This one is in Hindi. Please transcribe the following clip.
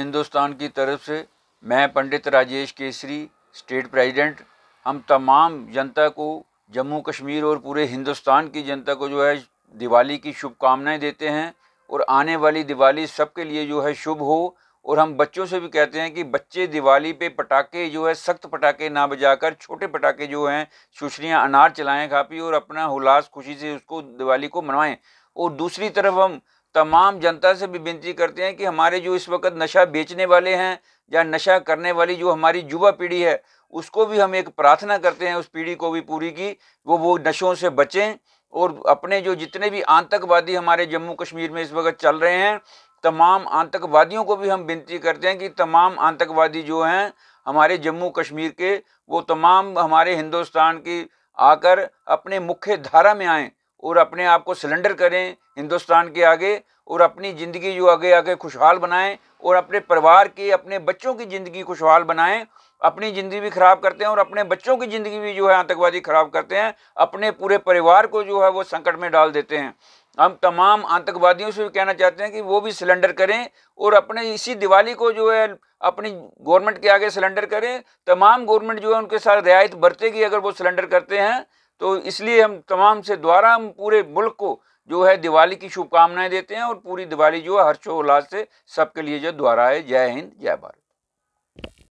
हिंदुस्तान की तरफ से मैं पंडित राजेश केसरी स्टेट प्रेसिडेंट हम तमाम जनता को जम्मू कश्मीर और पूरे हिंदुस्तान की जनता को जो है दिवाली की शुभकामनाएं देते हैं और आने वाली दिवाली सबके लिए जो है शुभ हो और हम बच्चों से भी कहते हैं कि बच्चे दिवाली पे पटाखे जो है सख्त पटाखे ना बजाकर छोटे पटाखे जो हैं सुसलियाँ अनार चलाएं खापी और अपना उल्लास खुशी से उसको दिवाली को मनवाएं और दूसरी तरफ हम तमाम जनता से भी विनती करते हैं कि हमारे जो इस वक्त नशा बेचने वाले हैं या नशा करने वाली जो हमारी युवा पीढ़ी है उसको भी हम एक प्रार्थना करते हैं उस पीढ़ी को भी पूरी की वो वो नशों से बचें और अपने जो जितने भी आतंकवादी हमारे जम्मू कश्मीर में इस वक्त चल रहे हैं तमाम आतंकवादियों को भी हम विनती करते हैं कि तमाम आतंकवादी जो हैं हमारे जम्मू कश्मीर के वो तमाम हमारे हिंदुस्तान की आकर अपने मुख्य धारा में आएँ और अपने आप को सिलेंडर करें हिंदुस्तान के आगे और अपनी ज़िंदगी जो आगे आगे खुशहाल बनाएं और अपने परिवार के अपने बच्चों की ज़िंदगी खुशहाल बनाएं अपनी ज़िंदगी भी ख़राब करते हैं और अपने बच्चों की ज़िंदगी भी जो है आतंकवादी ख़राब करते हैं अपने पूरे परिवार को जो है वो संकट में डाल देते हैं हम तमाम आतंकवादियों से भी कहना चाहते हैं कि वो भी सिलेंडर करें और अपने इसी दिवाली को जो है अपनी गवर्नमेंट के आगे सिलेंडर करें तमाम गवर्नमेंट जो है उनके साथ रियायत बरतेगी अगर वो सिलेंडर करते हैं तो इसलिए हम तमाम से द्वारा हम पूरे मुल्क को जो है दिवाली की शुभकामनाएं देते हैं और पूरी दिवाली जो है हर्षोल्लास से सबके लिए जो द्वारा है जय हिंद जय भारत